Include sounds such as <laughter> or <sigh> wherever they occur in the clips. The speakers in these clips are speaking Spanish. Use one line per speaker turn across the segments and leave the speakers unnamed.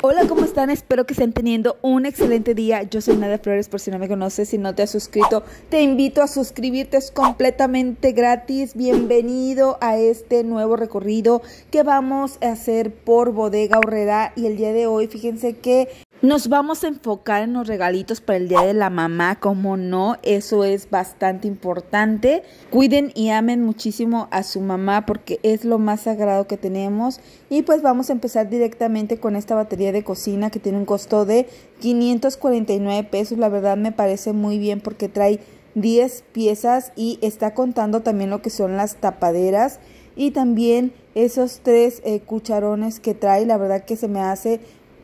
Hola, ¿cómo están? Espero que estén teniendo un excelente día. Yo soy Nadia Flores, por si no me conoces, si no te has suscrito, te invito a suscribirte, es completamente gratis. Bienvenido a este nuevo recorrido que vamos a hacer por Bodega Horrera y el día de hoy, fíjense que nos vamos a enfocar en los regalitos para el Día de la Mamá, como no, eso es bastante importante. Cuiden y amen muchísimo a su mamá porque es lo más sagrado que tenemos. Y pues vamos a empezar directamente con esta batería de cocina que tiene un costo de 549 pesos. La verdad me parece muy bien porque trae 10 piezas y está contando también lo que son las tapaderas y también esos tres eh, cucharones que trae. La verdad que se me hace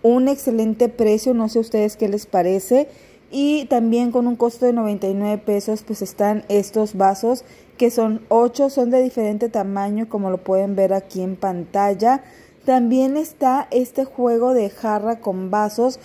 un excelente precio, no sé ustedes qué les parece. Y también con un costo de 99 pesos pues están estos vasos que son 8, son de diferente tamaño como lo pueden ver aquí en pantalla. También está este juego de jarra con vasos.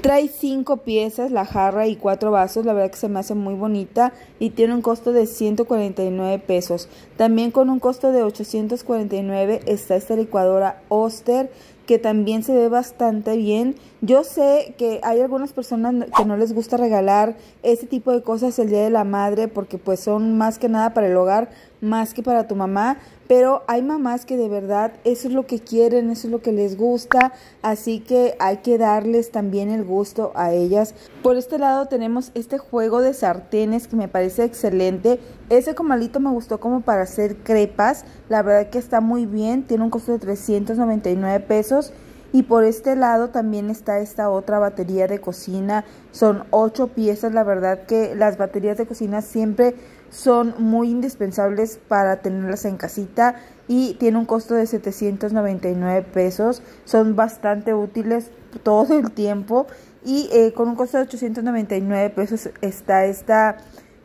Trae 5 piezas la jarra y cuatro vasos, la verdad que se me hace muy bonita y tiene un costo de 149 pesos. También con un costo de 849 está esta licuadora Oster que también se ve bastante bien. Yo sé que hay algunas personas que no les gusta regalar este tipo de cosas el Día de la Madre porque pues son más que nada para el hogar, más que para tu mamá, pero hay mamás que de verdad eso es lo que quieren, eso es lo que les gusta, así que hay que darles también el gusto a ellas. Por este lado tenemos este juego de sartenes que me parece excelente ese comalito me gustó como para hacer crepas. La verdad que está muy bien. Tiene un costo de 399 pesos. Y por este lado también está esta otra batería de cocina. Son ocho piezas. La verdad que las baterías de cocina siempre son muy indispensables para tenerlas en casita. Y tiene un costo de 799 pesos. Son bastante útiles todo el tiempo. Y eh, con un costo de 899 pesos está esta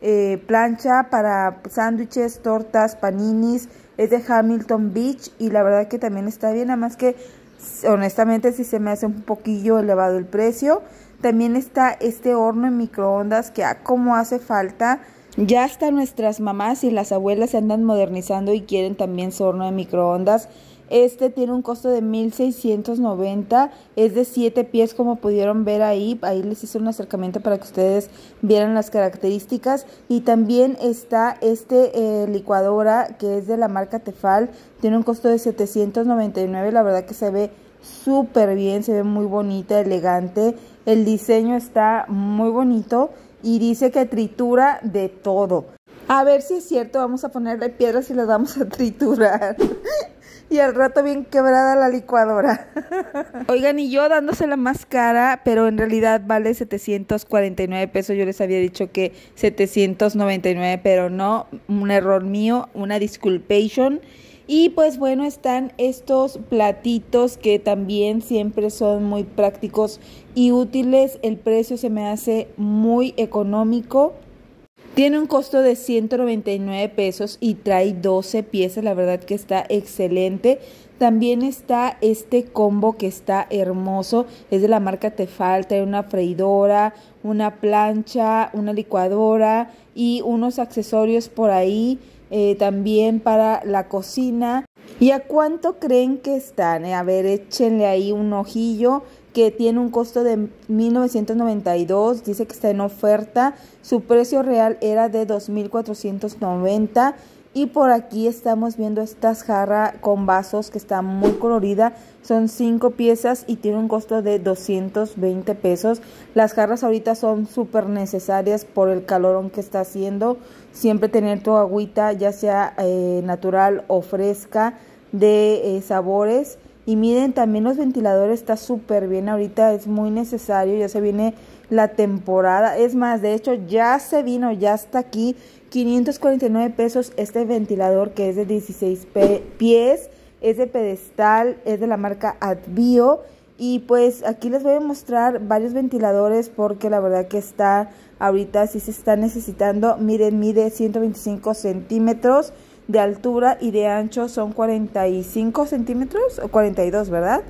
eh, plancha para sándwiches, tortas, paninis. Es de Hamilton Beach y la verdad que también está bien, además más que honestamente si se me hace un poquillo elevado el precio. También está este horno en microondas que ah, como hace falta. Ya hasta nuestras mamás y las abuelas se andan modernizando y quieren también su horno de microondas. Este tiene un costo de 1690, es de 7 pies como pudieron ver ahí, ahí les hice un acercamiento para que ustedes vieran las características y también está este eh, licuadora que es de la marca Tefal, tiene un costo de 799, la verdad que se ve súper bien, se ve muy bonita, elegante, el diseño está muy bonito y dice que tritura de todo. A ver si es cierto, vamos a ponerle piedras y las vamos a triturar. <laughs> y al rato bien quebrada la licuadora. <laughs> Oigan, y yo dándosela más cara, pero en realidad vale 749 pesos. Yo les había dicho que 799, pero no, un error mío, una disculpation. Y pues bueno, están estos platitos que también siempre son muy prácticos y útiles. El precio se me hace muy económico. Tiene un costo de 199 pesos y trae 12 piezas, la verdad que está excelente. También está este combo que está hermoso, es de la marca Tefal, trae una freidora, una plancha, una licuadora y unos accesorios por ahí eh, también para la cocina. ¿Y a cuánto creen que están? a ver, échenle ahí un ojillo que tiene un costo de 1992, dice que está en oferta, su precio real era de 2490 y por aquí estamos viendo estas jarras con vasos que está muy colorida. Son cinco piezas y tiene un costo de 220 pesos. Las jarras ahorita son súper necesarias por el calorón que está haciendo. Siempre tener tu agüita, ya sea eh, natural o fresca, de eh, sabores. Y miren, también los ventiladores está súper bien ahorita, es muy necesario, ya se viene la temporada. Es más, de hecho ya se vino, ya está aquí, 549 pesos este ventilador que es de 16 pies, es de pedestal, es de la marca Advio. Y pues aquí les voy a mostrar varios ventiladores porque la verdad que está ahorita sí se está necesitando. Miren, mide 125 centímetros de altura y de ancho son 45 centímetros o 42, ¿verdad?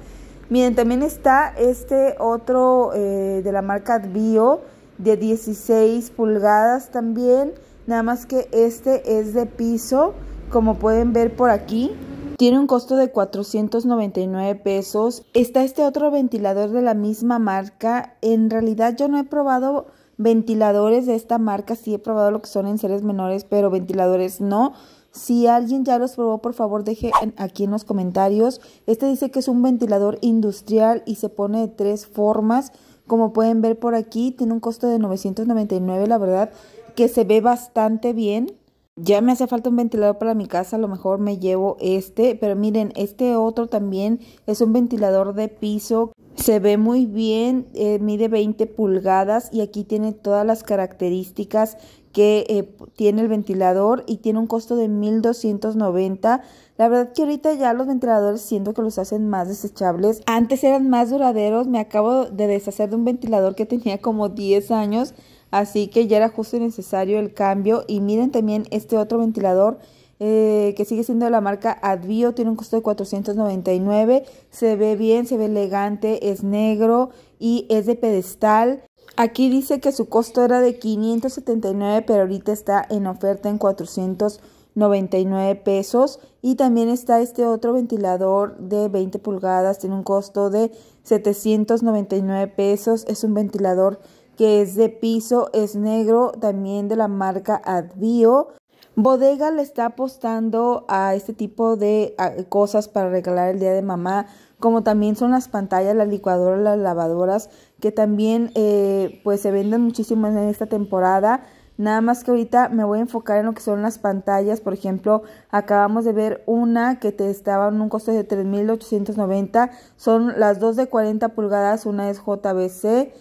Miren, también está este otro eh, de la marca Bio de 16 pulgadas también, nada más que este es de piso, como pueden ver por aquí. Tiene un costo de 499 pesos. Está este otro ventilador de la misma marca. En realidad yo no he probado ventiladores de esta marca, sí he probado lo que son en seres menores, pero ventiladores no. Si alguien ya los probó, por favor dejen aquí en los comentarios. Este dice que es un ventilador industrial y se pone de tres formas. Como pueden ver por aquí, tiene un costo de 999, la verdad, que se ve bastante bien. Ya me hace falta un ventilador para mi casa, a lo mejor me llevo este, pero miren, este otro también es un ventilador de piso, se ve muy bien, eh, mide 20 pulgadas y aquí tiene todas las características que eh, tiene el ventilador y tiene un costo de 1290. La verdad que ahorita ya los ventiladores siento que los hacen más desechables. Antes eran más duraderos. Me acabo de deshacer de un ventilador que tenía como 10 años. Así que ya era justo y necesario el cambio. Y miren también este otro ventilador. Eh, que sigue siendo de la marca Advio, tiene un costo de 499, se ve bien, se ve elegante, es negro y es de pedestal Aquí dice que su costo era de 579, pero ahorita está en oferta en 499 pesos. Y también está este otro ventilador de 20 pulgadas, tiene un costo de 799 pesos. Es un ventilador que es de piso, es negro, también de la marca Advio. Bodega le está apostando a este tipo de cosas para regalar el día de mamá como también son las pantallas, las licuadoras, las lavadoras, que también eh, pues se venden muchísimo en esta temporada. Nada más que ahorita me voy a enfocar en lo que son las pantallas. Por ejemplo, acabamos de ver una que te estaba en un costo de 3.890. Son las dos de 40 pulgadas. Una es JBC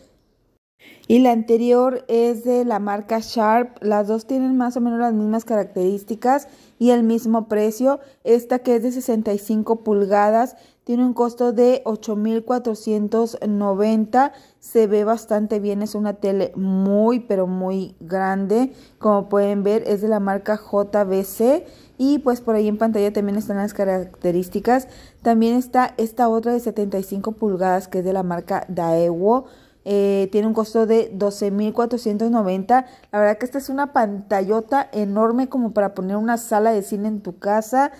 y la anterior es de la marca Sharp. Las dos tienen más o menos las mismas características y el mismo precio. Esta que es de 65 pulgadas tiene un costo de 8.490. Se ve bastante bien. Es una tele muy, pero muy grande. Como pueden ver, es de la marca JBC. Y pues por ahí en pantalla también están las características. También está esta otra de 75 pulgadas que es de la marca Daewoo. Eh, tiene un costo de 12.490. La verdad que esta es una pantallota enorme como para poner una sala de cine en tu casa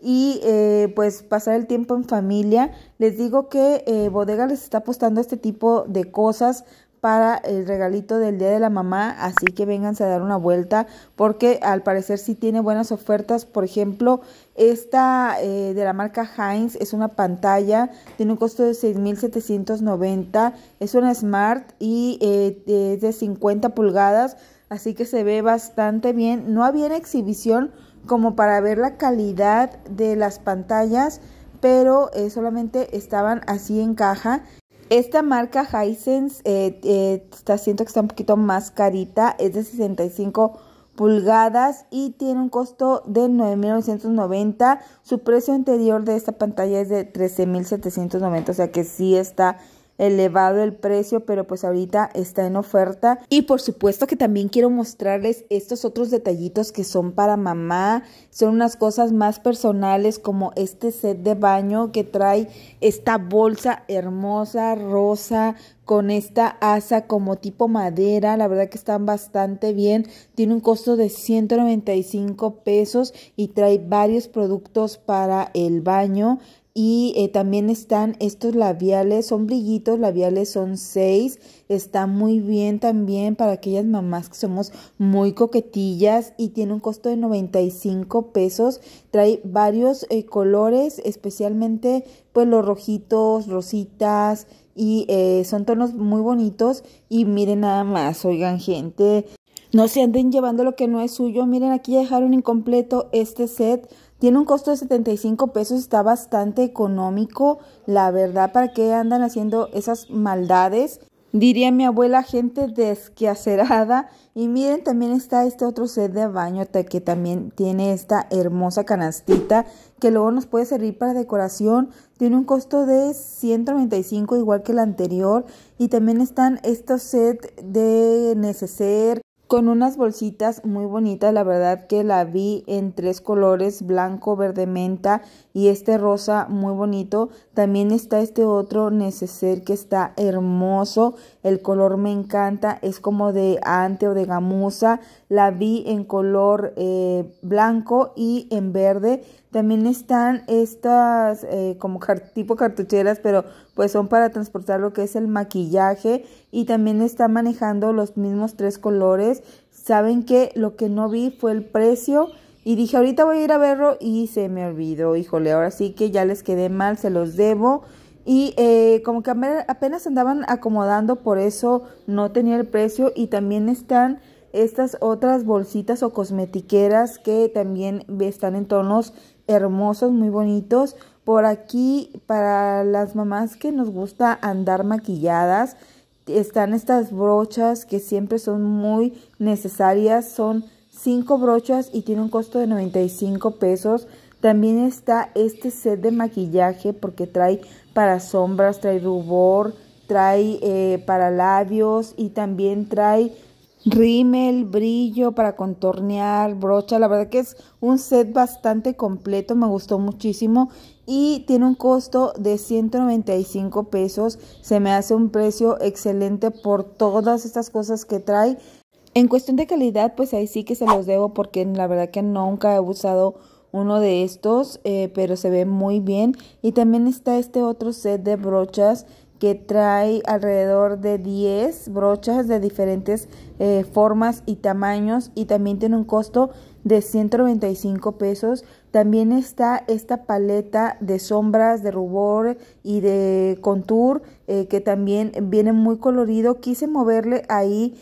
y eh, pues pasar el tiempo en familia. Les digo que eh, Bodega les está apostando este tipo de cosas para el regalito del Día de la Mamá, así que vénganse a dar una vuelta porque al parecer sí tiene buenas ofertas, por ejemplo, esta eh, de la marca Heinz es una pantalla, tiene un costo de 6.790, es una Smart y es de 50 pulgadas, así que se ve bastante bien, no había en exhibición, como para ver la calidad de las pantallas, pero eh, solamente estaban así en caja. Esta marca Hisense eh, eh, está, siento que está un poquito más carita, es de 65 pulgadas y tiene un costo de 9.990. Su precio anterior de esta pantalla es de 13.790, o sea que sí está elevado el precio, pero pues ahorita está en oferta. Y por supuesto que también quiero mostrarles estos otros detallitos que son para mamá, son unas cosas más personales como este set de baño que trae esta bolsa hermosa, rosa, con esta asa como tipo madera, la verdad que están bastante bien, tiene un costo de 195 pesos y trae varios productos para el baño, y eh, también están estos labiales, son brillitos, labiales son seis. está muy bien también para aquellas mamás que somos muy coquetillas y tiene un costo de 95 pesos, trae varios eh, colores, especialmente pues los rojitos, rositas y eh, son tonos muy bonitos y miren nada más, oigan gente, no se anden llevando lo que no es suyo, miren aquí ya dejaron incompleto este set, tiene un costo de 75 pesos, está bastante económico, la verdad, ¿para qué andan haciendo esas maldades? Diría mi abuela, gente desquacerada. Y miren, también está este otro set de baño que también tiene esta hermosa canastita que luego nos puede servir para decoración. Tiene un costo de 195 igual que el anterior. Y también están estos set de neceser, con unas bolsitas muy bonitas, la verdad que la vi en tres colores, blanco, verde menta y este rosa muy bonito. También está este otro neceser que está hermoso, el color me encanta, es como de ante o de gamuza, la vi en color eh, blanco y en verde. También están estas eh, como <laughs> tipo cartucheras, pero pues son para transportar lo que es el maquillaje y también está manejando los mismos tres colores. Saben que lo que no vi fue el precio. Y dije, ahorita voy a ir a verlo y se me olvidó, híjole, ahora sí que ya les quedé mal, se los debo y eh, como que apenas andaban acomodando, por eso no tenía el precio y también están estas otras bolsitas o cosmetiqueras que también están en tonos hermosos, muy bonitos. Por aquí, para las mamás que nos gusta andar maquilladas, están estas brochas que siempre son muy necesarias. Son cinco brochas y tiene un costo de 95 pesos. También está este set de maquillaje porque trae para sombras, trae rubor, trae eh, para labios y también trae rímel, brillo para contornear, brocha. La verdad que es un set bastante completo, me gustó muchísimo y tiene un costo de 195 pesos. Se me hace un precio excelente por todas estas cosas que trae. En cuestión de calidad, pues ahí sí que se los debo porque la verdad que nunca he usado uno de estos, eh, pero se ve muy bien. Y también está este otro set de brochas que trae alrededor de 10 brochas de diferentes eh, formas y tamaños y también tiene un costo de 195 pesos. También está esta paleta de sombras, de rubor y de contour eh, que también viene muy colorido. Quise moverle ahí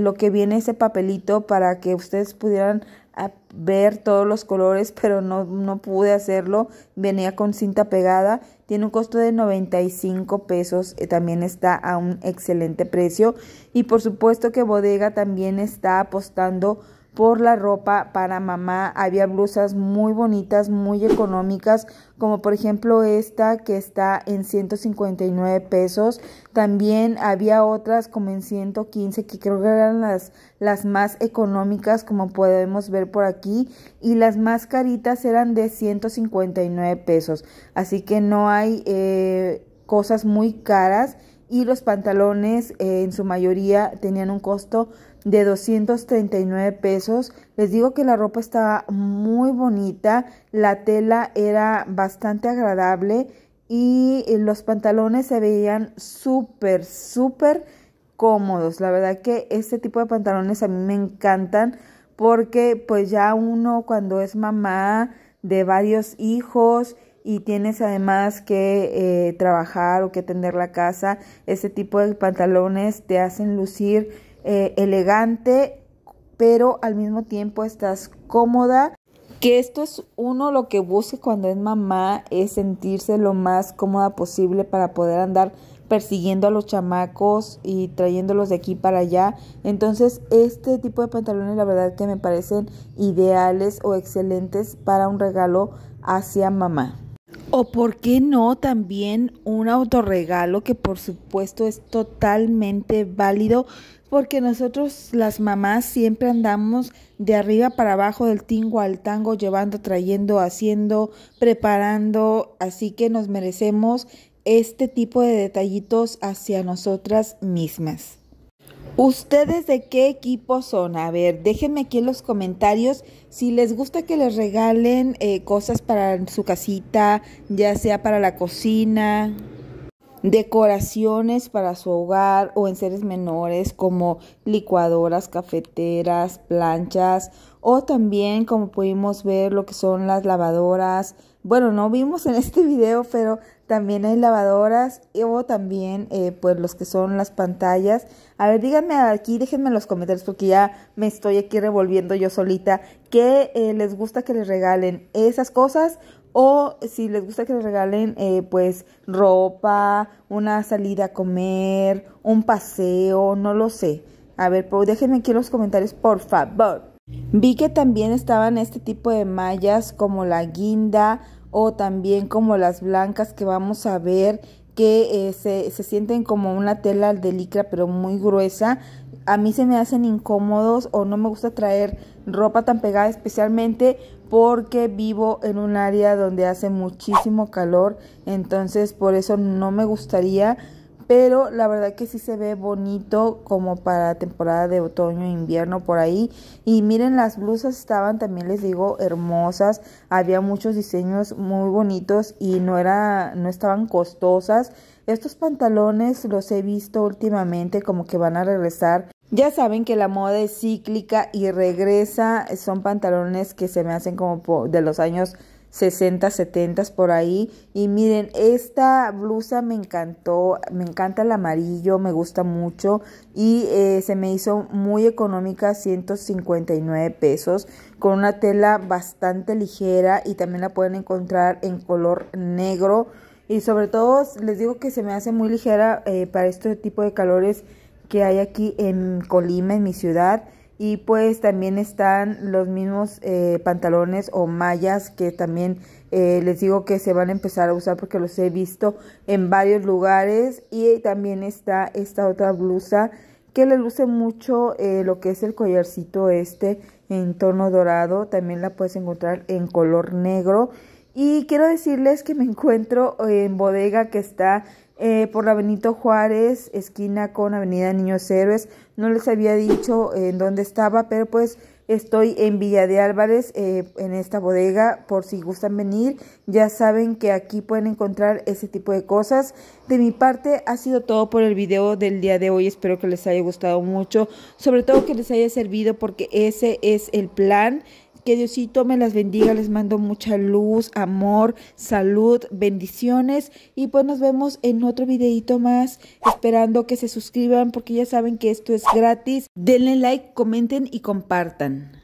lo que viene ese papelito para que ustedes pudieran a ver todos los colores, <laughs> pero no, no pude hacerlo. Venía con cinta pegada. Tiene un costo de 95 pesos. Eh, también está a un excelente precio. Y por supuesto que Bodega también está apostando por la ropa para mamá. Había blusas muy bonitas, muy económicas, como por ejemplo esta que está en 159 pesos. También había otras como en 115 que creo que eran las, más económicas como podemos ver por aquí. Y las más caritas eran de 159 pesos. Así que no hay eh, cosas muy caras. Y los pantalones eh, en su mayoría tenían un costo de 239 pesos. Les digo que la ropa estaba muy bonita, la tela era bastante agradable y eh, los pantalones se veían súper, súper cómodos. La verdad que este tipo de pantalones a mí me encantan porque pues ya uno cuando es mamá de varios hijos y tienes además que eh, trabajar o que atender la casa, este tipo de pantalones te hacen lucir eh, elegante, pero al mismo tiempo estás cómoda. Que esto es uno lo que busca cuando es mamá, es sentirse lo más cómoda posible para poder andar persiguiendo a los chamacos y trayéndolos de aquí para allá. Entonces, este tipo de pantalones la verdad que me parecen ideales o excelentes para un regalo hacia mamá. O por qué no también un autorregalo que por supuesto es totalmente válido porque nosotros las mamás siempre andamos de arriba para abajo del tingo al tango, llevando, trayendo, haciendo, preparando, así que nos merecemos este tipo de detallitos hacia nosotras mismas. ¿Ustedes de qué equipo son? A ver, déjenme aquí en los comentarios si les gusta que les regalen eh, cosas para su casita, ya sea para la cocina decoraciones para su hogar o en seres menores como licuadoras, cafeteras, planchas o también como pudimos ver lo que son las lavadoras. Bueno, no vimos en <laughs> este video, pero también hay lavadoras o también eh, pues los que son las pantallas. A ver, díganme aquí, déjenme en los comentarios porque ya me estoy aquí revolviendo yo solita. ¿Qué eh, les gusta que les regalen? ¿Esas cosas o si les gusta que les regalen, eh, pues, ropa, una salida a comer, un paseo, no lo sé. A ver, déjenme aquí en los comentarios, por favor. Vi que también estaban este tipo de mallas como la guinda o también como las blancas que vamos a ver que eh, se, se, sienten como una tela de licra pero muy gruesa. A mí se me hacen incómodos o no me gusta traer ropa tan pegada especialmente porque vivo en un área donde hace muchísimo calor, entonces por eso no me gustaría, pero la verdad que sí se ve bonito como para temporada de otoño e invierno por ahí. Y miren, las blusas estaban también les digo hermosas, había muchos diseños muy bonitos y no era no estaban costosas. Estos pantalones los he visto últimamente como que van a regresar ya saben que la moda es cíclica y regresa, son pantalones que se me hacen como de los años 60, 70 por ahí. Y miren, esta blusa me encantó, me encanta el amarillo, me gusta mucho y eh, se me hizo muy económica, 159 pesos, con una tela bastante ligera y también la pueden encontrar en color negro. Y sobre todo les digo que se me hace muy ligera eh, para este tipo de calores que hay aquí en Colima, en mi ciudad. Y pues también están los mismos eh, pantalones o mallas que también eh, les digo que se van a empezar a usar porque los he visto en varios lugares. Y también está esta otra blusa que le luce mucho eh, lo que es el collarcito este en tono dorado. También la puedes encontrar en color negro. Y quiero decirles que me encuentro en bodega que está eh, por la Benito Juárez, esquina con Avenida Niños Héroes. No les había dicho eh, en dónde estaba, pero pues estoy en Villa de Álvarez, eh, en esta bodega, por si gustan venir. Ya saben que aquí pueden encontrar ese tipo de cosas. De mi parte ha sido todo por el video del día de hoy. Espero que les haya gustado mucho, sobre todo que les haya servido porque ese es el plan. Que Diosito me las bendiga, les mando mucha luz, amor, salud, bendiciones y pues nos vemos en otro videito más, esperando que se suscriban porque ya saben que esto es gratis. Denle like, comenten y compartan.